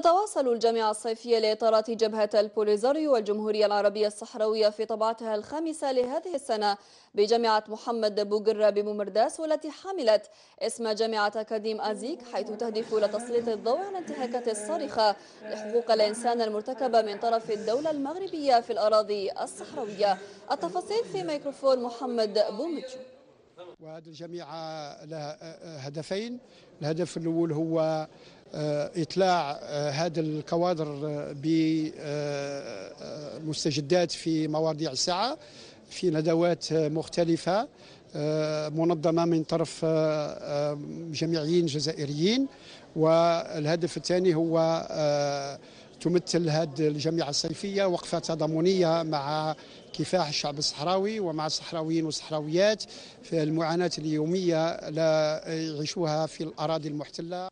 تتواصل الجامعة الصيفية لإطارات جبهة البوليزاريو والجمهورية العربية الصحراوية في طبعتها الخامسة لهذه السنة بجامعة محمد بوغرة بممرداس والتي حملت اسم جامعة أكاديم أزيك حيث تهدف لتسليط الضوء على الانتهاكات الصارخة لحقوق الإنسان المرتكبة من طرف الدولة المغربية في الأراضي الصحراوية التفاصيل في ميكروفون محمد بومتشو وهذه الجامعة لها هدفين الهدف الأول هو آه، اطلاع آه، هذه الكوادر آه، بمستجدات في مواضيع الساعه في ندوات مختلفه منظمه من طرف جميعيين جزائريين والهدف الثاني هو تمثل هذه الجامعه الصيفيه وقفه تضامنيه مع كفاح الشعب الصحراوي ومع الصحراويين والصحراويات في المعاناه اليوميه لا يعيشوها في الاراضي المحتله